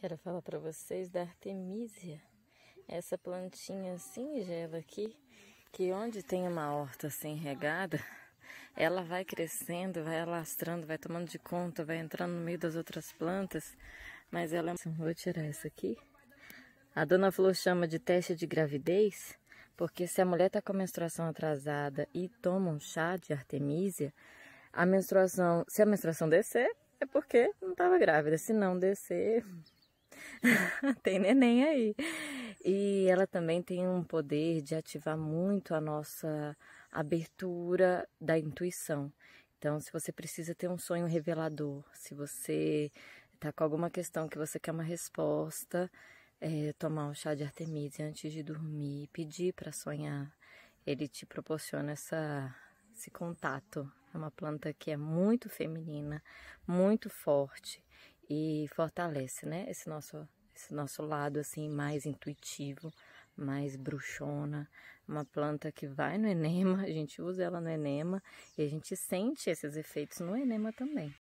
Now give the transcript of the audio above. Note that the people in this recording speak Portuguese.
Quero falar para vocês da Artemisia, essa plantinha singela assim, aqui, que onde tem uma horta sem assim regada, ela vai crescendo, vai alastrando, vai tomando de conta, vai entrando no meio das outras plantas, mas ela é... Assim, vou tirar essa aqui. A dona Flor chama de teste de gravidez, porque se a mulher tá com a menstruação atrasada e toma um chá de Artemisia, a menstruação, se a menstruação descer, é porque não estava grávida. Se não descer, tem neném aí. E ela também tem um poder de ativar muito a nossa abertura da intuição. Então, se você precisa ter um sonho revelador, se você está com alguma questão que você quer uma resposta, é, tomar um chá de Artemisia antes de dormir, pedir para sonhar, ele te proporciona essa, esse contato. É uma planta que é muito feminina, muito forte e fortalece, né? Esse nosso, esse nosso lado assim mais intuitivo, mais bruxona, uma planta que vai no enema, a gente usa ela no enema e a gente sente esses efeitos no enema também.